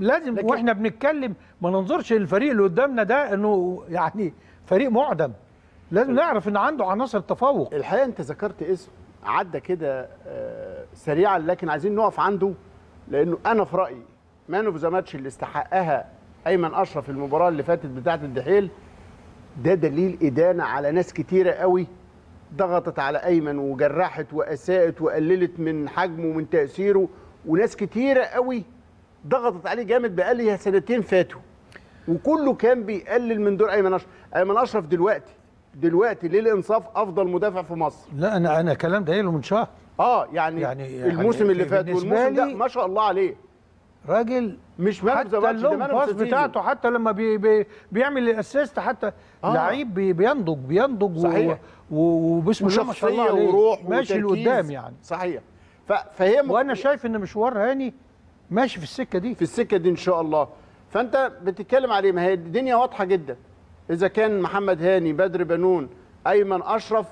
لازم لكن واحنا بنتكلم ما ننظرش للفريق اللي قدامنا ده انه يعني فريق معدم لازم نعرف ان عنده عناصر تفوق الحقيقه انت ذكرت اسم عدى كده آه، سريعا لكن عايزين نقف عنده لانه انا في رايي مان اوف ذا ماتش اللي استحقها ايمن اشرف المباراه اللي فاتت بتاعه الدحيل ده دليل ادانه على ناس كتيره قوي ضغطت على ايمن وجرحت واساءت وقللت من حجمه ومن تاثيره وناس كتيره قوي ضغطت عليه جامد بقالها سنتين فاتوا وكله كان بيقلل من دور ايمن اشرف ايمن اشرف دلوقتي دلوقتي للانصاف افضل مدافع في مصر لا انا انا الكلام ده له من شهر اه يعني, يعني, يعني الموسم يعني اللي فات والموسم ده ما شاء الله عليه راجل مش حتى اللون باص بتاعته حتى لما بي بي بيعمل الاسيست حتى آه. لعيب بي بينضج بينضج صحيح وبسم الله ما شاء الله عليه وروح ماشي لقدام يعني صحيح فهي وانا شايف ان مشوار هاني ماشي في السكه دي في السكه دي ان شاء الله فانت بتتكلم عليه ما هي الدنيا واضحه جدا اذا كان محمد هاني بدر بنون ايمن اشرف